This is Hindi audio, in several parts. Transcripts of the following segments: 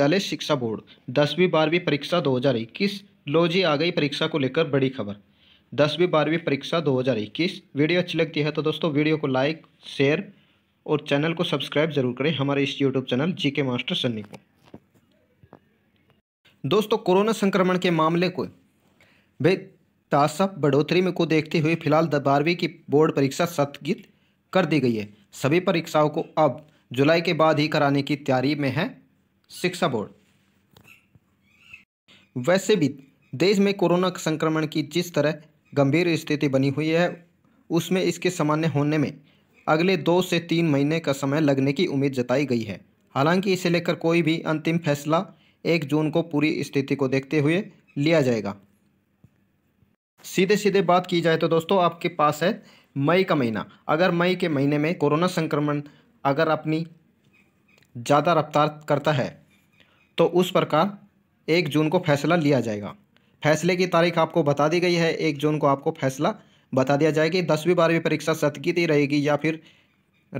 विद्यालय शिक्षा बोर्ड दसवीं बारहवीं परीक्षा दो हज़ार इक्कीस लो जी आ गई परीक्षा को लेकर बड़ी खबर दसवीं बारहवीं परीक्षा दो हज़ार इक्कीस वीडियो अच्छी लगती है तो दोस्तों वीडियो को लाइक शेयर और चैनल को सब्सक्राइब जरूर करें हमारे इस यूट्यूब चैनल जी के मास्टर सन्नी को दोस्तों कोरोना संक्रमण के मामले को बेतासब बढ़ोतरी में को देखते हुए फिलहाल बारहवीं की बोर्ड परीक्षा स्थगित कर दी गई है सभी परीक्षाओं को अब जुलाई के बाद ही कराने की तैयारी में है शिक्षा बोर्ड वैसे भी देश में कोरोना संक्रमण की जिस तरह गंभीर स्थिति बनी हुई है उसमें इसके सामान्य होने में अगले दो से तीन महीने का समय लगने की उम्मीद जताई गई है हालांकि इसे लेकर कोई भी अंतिम फैसला एक जून को पूरी स्थिति को देखते हुए लिया जाएगा सीधे सीधे बात की जाए तो दोस्तों आपके पास है मई का महीना अगर मई के महीने में कोरोना संक्रमण अगर अपनी ज़्यादा रफ्तार करता है तो उस प्रकार एक जून को फैसला लिया जाएगा फैसले की तारीख आपको बता दी गई है एक जून को आपको फैसला बता दिया जाएगा कि दसवीं बारहवीं परीक्षा ही रहेगी या फिर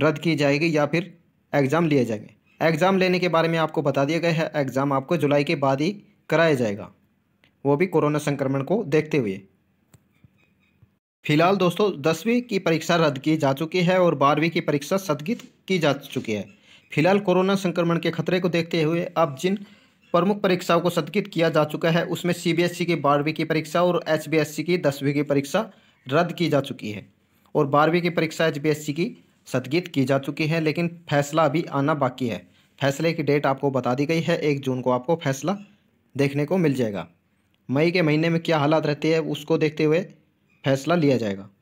रद्द की जाएगी या फिर एग्ज़ाम लिए जाएंगे एग्ज़ाम लेने के बारे में आपको बता दिया गया है एग्ज़ाम आपको जुलाई के बाद ही कराया जाएगा वो भी कोरोना संक्रमण को देखते हुए फिलहाल दोस्तों दसवीं की परीक्षा रद्द की जा चुकी है और बारहवीं की परीक्षा स्थगित की जा चुकी है फिलहाल कोरोना संक्रमण के खतरे को देखते हुए अब जिन प्रमुख परीक्षाओं को स्थगित किया जा चुका है उसमें सीबीएसई e की बारहवीं की परीक्षा और सी e की दसवीं की परीक्षा रद्द की जा चुकी है और बारहवीं की परीक्षा सी e की स्थगित की जा चुकी है लेकिन फैसला अभी आना बाकी है फैसले की डेट आपको बता दी गई है एक जून को आपको फैसला देखने को मिल जाएगा मई के महीने में क्या हालात रहते हैं उसको देखते हुए फैसला लिया जाएगा